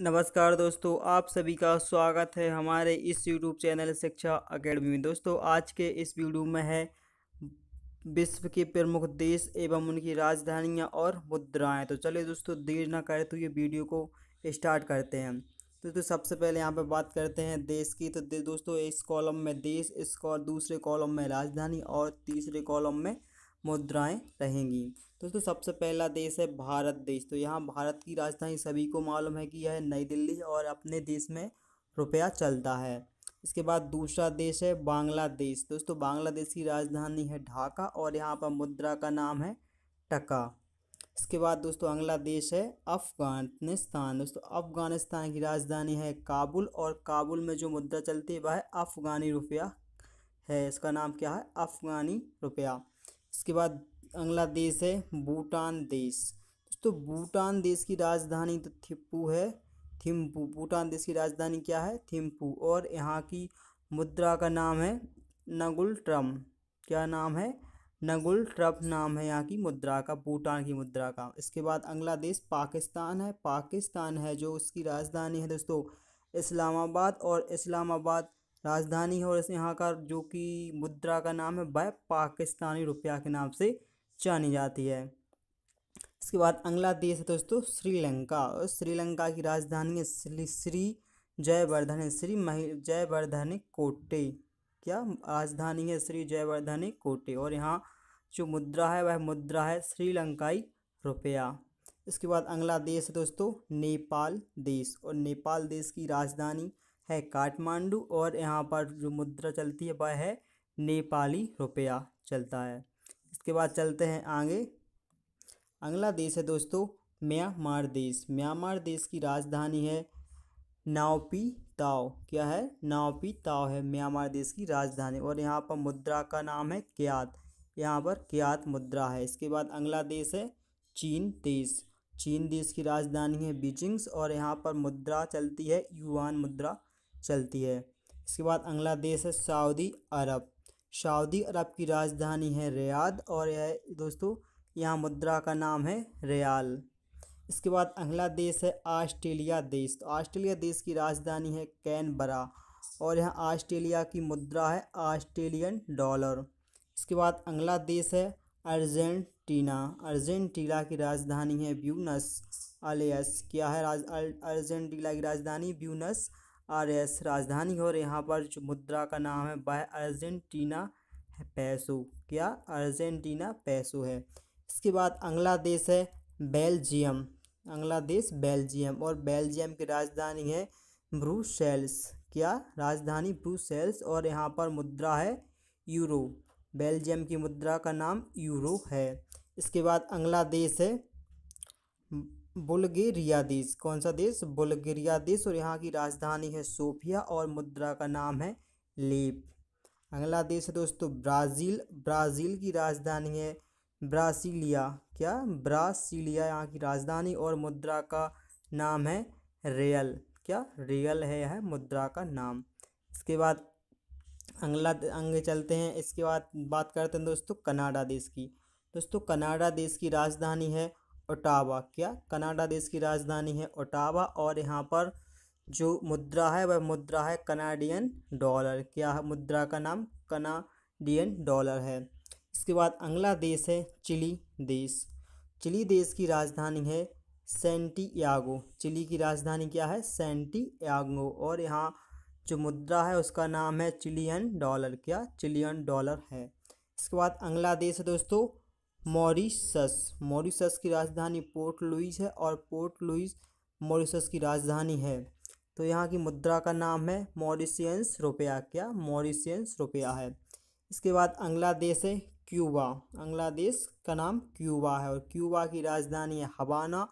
नमस्कार दोस्तों आप सभी का स्वागत है हमारे इस यूट्यूब चैनल शिक्षा अकेडमी में दोस्तों आज के इस वीडियो में है विश्व के प्रमुख देश एवं उनकी राजधानियाँ और मुद्राएं तो चलिए दोस्तों देर ना करें तो ये वीडियो को स्टार्ट करते हैं दोस्तों सबसे पहले यहाँ पर बात करते हैं देश की तो दोस्तों इस कॉलम में देश इस दूसरे कॉलम में राजधानी और तीसरे कॉलम में मुद्राएँ रहेंगी दोस्तों सबसे पहला देश है भारत देश तो यहाँ भारत की राजधानी सभी को मालूम है कि यह नई दिल्ली और अपने देश में रुपया चलता है इसके बाद दूसरा देश है बांग्लादेश दोस्तों बांग्लादेश की राजधानी है ढाका और यहाँ पर मुद्रा का नाम है टका इसके बाद दोस्तों अगला देश है अफ़गानिस्तान दोस्तों अफ़गानिस्तान की राजधानी है काबुल और काबुल में जो मुद्रा चलती है वह अफ़गानी रुपया है इसका नाम क्या है अफ़गानी रुपया इसके बाद देश है भूटान देश दोस्तों भूटान देश की राजधानी तो थिप्पू है थिम्पू भूटान देश की राजधानी क्या है थिम्पू और यहाँ की मुद्रा का नाम है नगुल ट्रम क्या नाम है नगुल ट्रप नाम है यहाँ की मुद्रा का भूटान की मुद्रा का इसके बाद देश पाकिस्तान है पाकिस्तान है जो उसकी राजधानी है दोस्तों इस्लामाबाद और इस्लामाबाद राजधानी है और इस यहाँ का जो कि मुद्रा का नाम है वह पाकिस्तानी रुपया के नाम से जानी जाती है इसके बाद अगला देश है दोस्तों श्रीलंका और श्रीलंका की राजधानी है श्री श्री जयवर्धन श्री मह जयवर्धन कोटे क्या राजधानी है श्री जयवर्धन कोटे और यहाँ जो मुद्रा है वह मुद्रा है श्रीलंकाई रुपया इसके बाद अगला देश है दोस्तों नेपाल देश और नेपाल देश की राजधानी है काठमांडू और यहाँ पर जो मुद्रा चलती है वह है नेपाली रुपया चलता है इसके बाद चलते हैं आगे अगला देश है दोस्तों म्यांमार देश म्यांमार देश की राजधानी है नाओपी ताओ क्या है नाओपी ताओ है म्यांमार देश की राजधानी और यहाँ पर मुद्रा का नाम है क्यात यहाँ पर क्यात मुद्रा है इसके बाद अगला देश है चीन देश चीन देश की राजधानी है बीजिंग्स और यहाँ पर मुद्रा चलती है युआन मुद्रा चलती है इसके बाद अगला देश है सऊदी अरब सऊदी अरब की राजधानी है रियाद और यह दोस्तों यहाँ मुद्रा का नाम है रियाल इसके बाद अगला देश है ऑस्ट्रेलिया देश तो ऑस्ट्रेलिया देश की राजधानी है कैनबरा और यहाँ ऑस्ट्रेलिया की मुद्रा है ऑस्ट्रेलियन डॉलर इसके बाद अगला देश है अर्जेंटीना अर्जेंटीना की राजधानी है ब्यूनस अलेस क्या है अर्जेंटीना की राजधानी ब्यूनस आर एस राजधानी और यहाँ पर जो मुद्रा का नाम है बाय अर्जेंटीना पैसो क्या अर्जेंटीना पैसो है इसके बाद देश है बेल्जियम देश बेल्जियम और बेल्जियम की राजधानी है ब्रूसेल्स क्या राजधानी ब्रूसेल्स और यहाँ पर मुद्रा है यूरो बेल्जियम की मुद्रा का नाम यूरो है इसके बाद देश है बुल्गेरिया देश कौन सा देश बुल्गेरिया देश और यहाँ की राजधानी है सोफिया और मुद्रा का नाम है लेप अगला देश है दोस्तों ब्राज़ील ब्राज़ील की राजधानी है ब्रासीलिया क्या ब्रासीलिया यहाँ की राजधानी और मुद्रा का नाम है रियल क्या रियल है यह मुद्रा का नाम इसके बाद अगला अंग चलते हैं इसके बाद बात करते हैं दोस्तों कनाडा देश की दोस्तों कनाडा देश की राजधानी है ओटावा क्या कनाडा देश की राजधानी है ओटावा और यहाँ पर जो मुद्रा है वह मुद्रा है कनाडियन डॉलर क्या है मुद्रा का नाम कनाडियन डॉलर है इसके बाद अगला देश है चिली देश चिली देश की राजधानी है सेंटियागो चिली की राजधानी क्या है सेंटियागो और यहाँ जो मुद्रा है उसका नाम है चिलियन डॉलर क्या चिलियन डॉलर है इसके बाद देश है दोस्तों मॉरिशस मॉरिशस की राजधानी पोर्ट लुइस है और पोर्ट लुइस मॉरिशस की राजधानी है तो यहाँ की मुद्रा का नाम है मॉरिशियंस रुपया क्या मॉरिशियंस रुपया है इसके बाद देश है क्यूबा देश का नाम क्यूबा है और क्यूबा की राजधानी है हवाना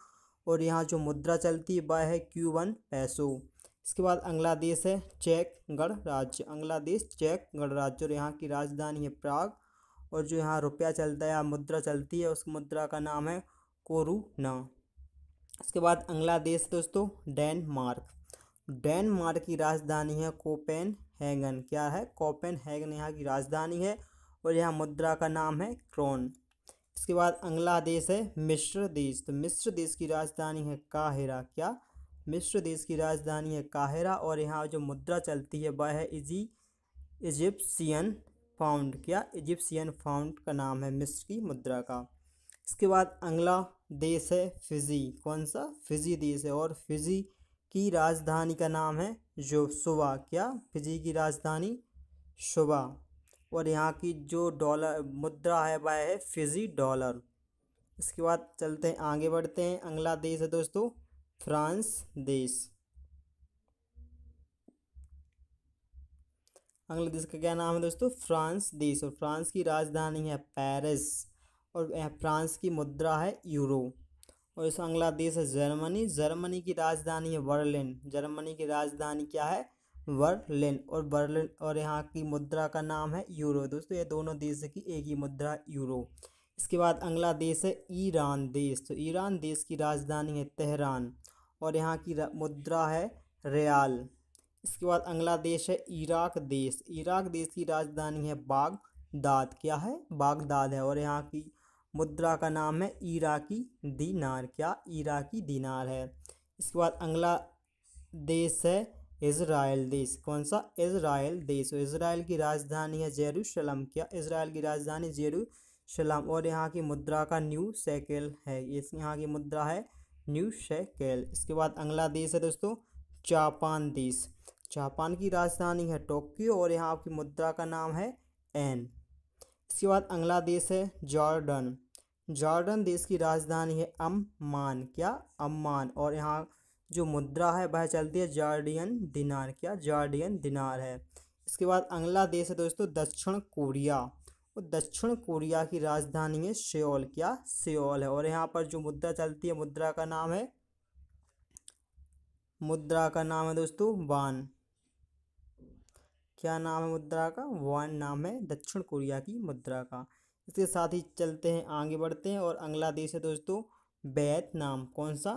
और यहाँ जो मुद्रा चलती है वह है क्यूबन पैसो इसके बाद देश है चेक गणराज्य बांग्लादेश चेक गणराज्य और यहाँ की राजधानी है प्राग और जो यहाँ रुपया चलता है या मुद्रा चलती है उस मुद्रा का नाम है कोरुना उसके बाद देश दोस्तों डेनमार्क डेनमार्क की राजधानी है कोपेन हैगन क्या है कोपेन हैगन यहाँ की राजधानी है और यहाँ मुद्रा का नाम है क्रोन इसके बाद देश है मिस्र देश तो मिस्र देश की राजधानी है काहिरा क्या मिस्र देश की राजधानी है काहिरा और यहाँ जो मुद्रा चलती है वह है इजी इजिप्सियन फाउंड क्या इजिप्शियन फाउंड का नाम है मिस्र की मुद्रा का इसके बाद अगला देश है फिजी कौन सा फिजी देश है और फिजी की राजधानी का नाम है जो सुबह क्या फिजी की राजधानी शुबा और यहाँ की जो डॉलर मुद्रा है वह है फिजी डॉलर इसके बाद चलते हैं आगे बढ़ते हैं अगला देश है दोस्तों फ्रांस देश अगले देश का क्या नाम है दोस्तों फ्रांस देश और फ्रांस की राजधानी है पेरिस और फ्रांस की मुद्रा है यूरो और इस अगला देश है जर्मनी जर्मनी की राजधानी है बर्लिन जर्मनी की राजधानी क्या है बर्लिन और बर्लिन और यहाँ की मुद्रा का नाम है यूरो दोस्तों ये दोनों देश की एक ही मुद्रा यूरो इसके बाद अगला देश है ईरान देश तो ईरान देश की राजधानी है तेहरान और यहाँ की मुद्रा है रियाल इसके बाद अगला देश है इराक देश इराक देश की राजधानी है बागदाद क्या है बागदाद है और यहाँ की मुद्रा का नाम है इराकी दीनार क्या इराकी दीनार है इसके बाद अगला देश है इसराइल देश कौन सा इसराइल देश इसराइल की राजधानी है जेरूशलम क्या इसराइल की राजधानी जेरूशलम और यहाँ की मुद्रा का न्यू सैकेल है इस यहाँ की मुद्रा है न्यू सैकेल इसके बाद अगला देश है दोस्तों जापान देश जापान की राजधानी है टोक्यो और यहाँ आपकी मुद्रा का नाम है एन इसके बाद देश है जॉर्डन जॉर्डन देश की राजधानी है अम्मान क्या अम्मान और यहाँ जो मुद्रा है वह चलती है जॉर्डियन दिनार क्या जॉर्डियन दिनार है इसके बाद देश है दोस्तों दक्षिण कोरिया और दक्षिण कोरिया की राजधानी है सियोल क्या सियोल है और यहाँ पर जो मुद्रा चलती है मुद्रा का नाम है मुद्रा का नाम है दोस्तों बान क्या नाम है मुद्रा का वन नाम है दक्षिण कोरिया की मुद्रा का इसके साथ ही चलते हैं आगे बढ़ते हैं और देश है दोस्तों वियतनाम कौन सा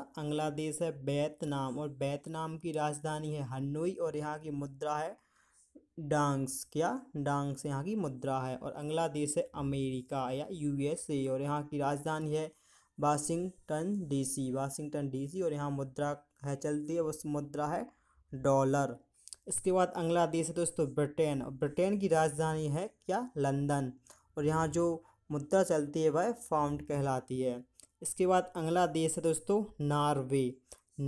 देश है वियतनाम और वियतनाम की राजधानी है हनोई और यहाँ की मुद्रा है डांग्स क्या डांग्स यहाँ की मुद्रा है और देश है अमेरिका या यूएसए और यहाँ की राजधानी है वाशिंगटन डीसी वाशिंगटन डीसी और यहाँ मुद्रा है चलती है उस मुद्रा है डॉलर इसके बाद देश है दोस्तों ब्रिटेन ब्रिटेन की राजधानी है क्या लंदन और यहाँ जो मुद्रा चलती है वह फाउंड कहलाती है इसके बाद देश है दोस्तों नार्वे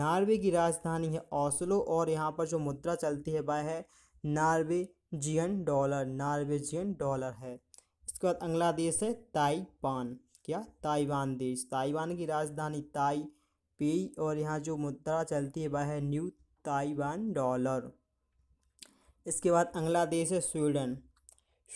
नार्वे की राजधानी है ओसलो और यहाँ पर जो मुद्रा चलती है वह है जियन डॉलर जियन डॉलर है इसके बाद देश है ताइवान क्या ताइवान देश ताइवान की राजधानी पे और यहाँ जो मुद्रा चलती है वह है न्यू ताइवान डॉलर इसके बाद देश है स्वीडन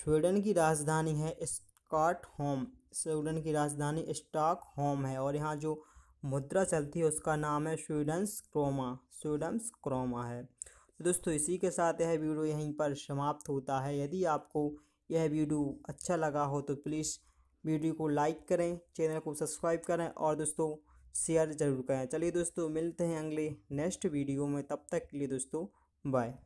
स्वीडन की राजधानी है स्कॉट होम स्वीडन की राजधानी स्टॉक होम है और यहाँ जो मुद्रा चलती है उसका नाम है स्वीडनस क्रोमा स्वीडन क्रोमा है तो दोस्तों इसी के साथ यह वीडियो यहीं पर समाप्त होता है यदि आपको यह वीडियो अच्छा लगा हो तो प्लीज़ वीडियो को लाइक करें चैनल को सब्सक्राइब करें और दोस्तों शेयर ज़रूर करें चलिए दोस्तों मिलते हैं अगले नेक्स्ट वीडियो में तब तक के लिए दोस्तों बाय